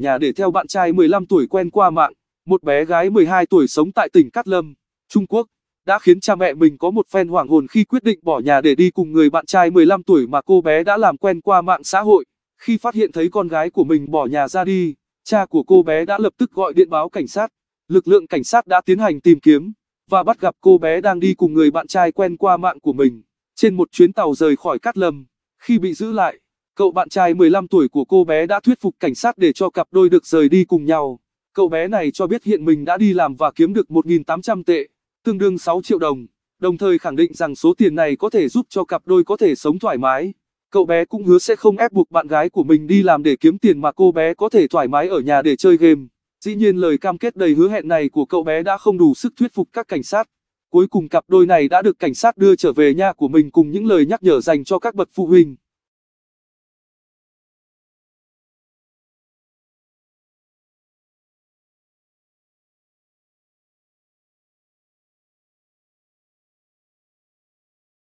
nhà để theo bạn trai 15 tuổi quen qua mạng, một bé gái 12 tuổi sống tại tỉnh Cát Lâm, Trung Quốc, đã khiến cha mẹ mình có một phen hoảng hồn khi quyết định bỏ nhà để đi cùng người bạn trai 15 tuổi mà cô bé đã làm quen qua mạng xã hội. Khi phát hiện thấy con gái của mình bỏ nhà ra đi, cha của cô bé đã lập tức gọi điện báo cảnh sát. Lực lượng cảnh sát đã tiến hành tìm kiếm và bắt gặp cô bé đang đi cùng người bạn trai quen qua mạng của mình trên một chuyến tàu rời khỏi Cát Lâm. Khi bị giữ lại, cậu bạn trai 15 tuổi của cô bé đã thuyết phục cảnh sát để cho cặp đôi được rời đi cùng nhau. Cậu bé này cho biết hiện mình đã đi làm và kiếm được 1.800 tệ, tương đương 6 triệu đồng, đồng thời khẳng định rằng số tiền này có thể giúp cho cặp đôi có thể sống thoải mái. Cậu bé cũng hứa sẽ không ép buộc bạn gái của mình đi làm để kiếm tiền mà cô bé có thể thoải mái ở nhà để chơi game. Dĩ nhiên lời cam kết đầy hứa hẹn này của cậu bé đã không đủ sức thuyết phục các cảnh sát. Cuối cùng cặp đôi này đã được cảnh sát đưa trở về nhà của mình cùng những lời nhắc nhở dành cho các bậc phụ huynh.